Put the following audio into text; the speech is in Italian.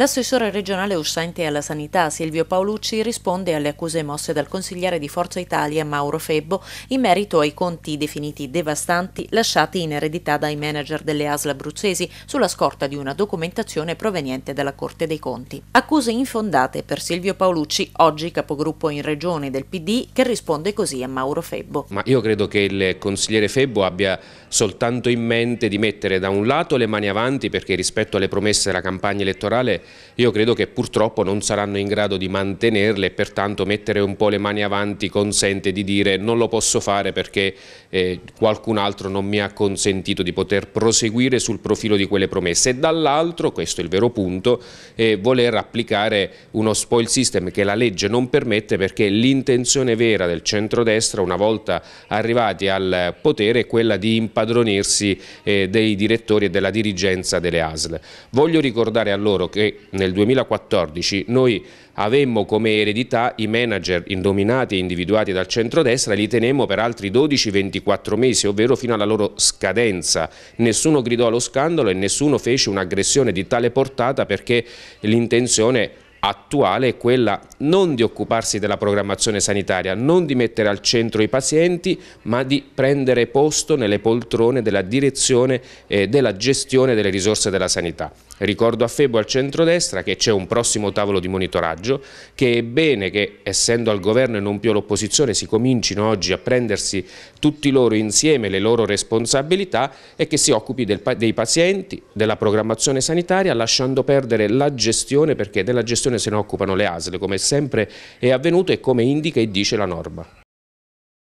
L'assessore regionale uscente alla sanità Silvio Paolucci risponde alle accuse mosse dal consigliere di Forza Italia Mauro Febbo in merito ai conti definiti devastanti lasciati in eredità dai manager delle ASL abruzzesi sulla scorta di una documentazione proveniente dalla Corte dei Conti. Accuse infondate per Silvio Paolucci, oggi capogruppo in regione del PD, che risponde così a Mauro Febbo. Ma io credo che il consigliere Febbo abbia soltanto in mente di mettere da un lato le mani avanti perché rispetto alle promesse della campagna elettorale io credo che purtroppo non saranno in grado di mantenerle e pertanto mettere un po' le mani avanti consente di dire non lo posso fare perché eh, qualcun altro non mi ha consentito di poter proseguire sul profilo di quelle promesse e dall'altro, questo è il vero punto, eh, voler applicare uno spoil system che la legge non permette perché l'intenzione vera del centrodestra una volta arrivati al potere è quella di impadronirsi eh, dei direttori e della dirigenza delle ASL. Voglio ricordare a loro che nel 2014 noi avemmo come eredità i manager indominati e individuati dal centrodestra e li tenemmo per altri 12-24 mesi, ovvero fino alla loro scadenza. Nessuno gridò allo scandalo e nessuno fece un'aggressione di tale portata perché l'intenzione attuale è quella non di occuparsi della programmazione sanitaria, non di mettere al centro i pazienti, ma di prendere posto nelle poltrone della direzione e eh, della gestione delle risorse della sanità. Ricordo a Febo al centro-destra che c'è un prossimo tavolo di monitoraggio, che è bene che essendo al governo e non più all'opposizione si comincino oggi a prendersi tutti loro insieme le loro responsabilità e che si occupi del, dei pazienti, della programmazione sanitaria, lasciando perdere la gestione perché della gestione questione se ne occupano le ASL come sempre è avvenuto e come indica e dice la norma.